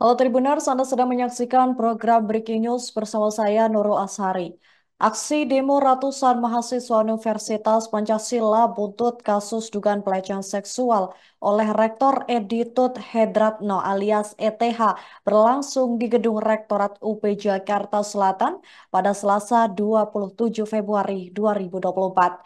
Halo Tribuners, Anda sedang menyaksikan program Breaking News bersama saya Nurul Ashari. Aksi demo ratusan mahasiswa Universitas Pancasila buntut kasus dugaan pelecehan seksual oleh Rektor Editut Hedratno alias ETH berlangsung di Gedung Rektorat UP Jakarta Selatan pada Selasa 27 Februari 2024.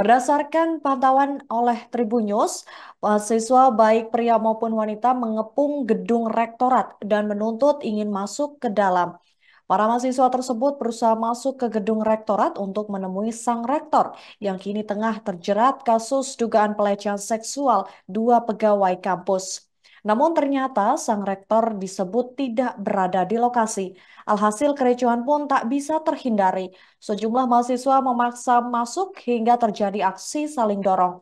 Berdasarkan pantauan oleh Tribunnews, News, siswa baik pria maupun wanita mengepung gedung rektorat dan menuntut ingin masuk ke dalam. Para mahasiswa tersebut berusaha masuk ke gedung rektorat untuk menemui sang rektor yang kini tengah terjerat kasus dugaan pelecehan seksual dua pegawai kampus. Namun ternyata sang rektor disebut tidak berada di lokasi. Alhasil kericuhan pun tak bisa terhindari. Sejumlah mahasiswa memaksa masuk hingga terjadi aksi saling dorong.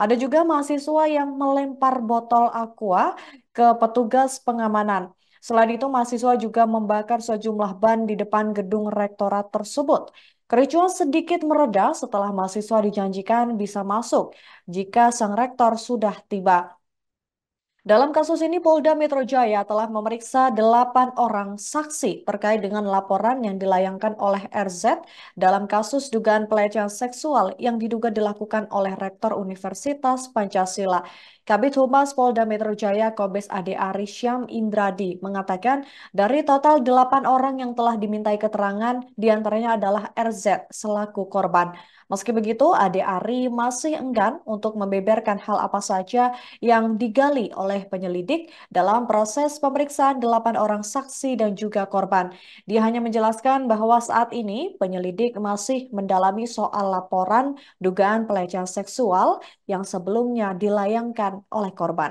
Ada juga mahasiswa yang melempar botol aqua ke petugas pengamanan. Selain itu, mahasiswa juga membakar sejumlah ban di depan gedung rektorat tersebut. Kericuan sedikit meredah setelah mahasiswa dijanjikan bisa masuk jika sang rektor sudah tiba. Dalam kasus ini, Polda Metro Jaya telah memeriksa delapan orang saksi terkait dengan laporan yang dilayangkan oleh RZ dalam kasus dugaan pelecehan seksual yang diduga dilakukan oleh Rektor Universitas Pancasila. Kabit Humas Polda Metro Jaya Kobes Ade Arisyam Indradi mengatakan dari total delapan orang yang telah dimintai keterangan diantaranya adalah RZ selaku korban. Meski begitu, Ade Ari masih enggan untuk membeberkan hal apa saja yang digali oleh oleh penyelidik dalam proses pemeriksaan delapan orang saksi dan juga korban. Dia hanya menjelaskan bahwa saat ini penyelidik masih mendalami soal laporan dugaan pelecehan seksual yang sebelumnya dilayangkan oleh korban.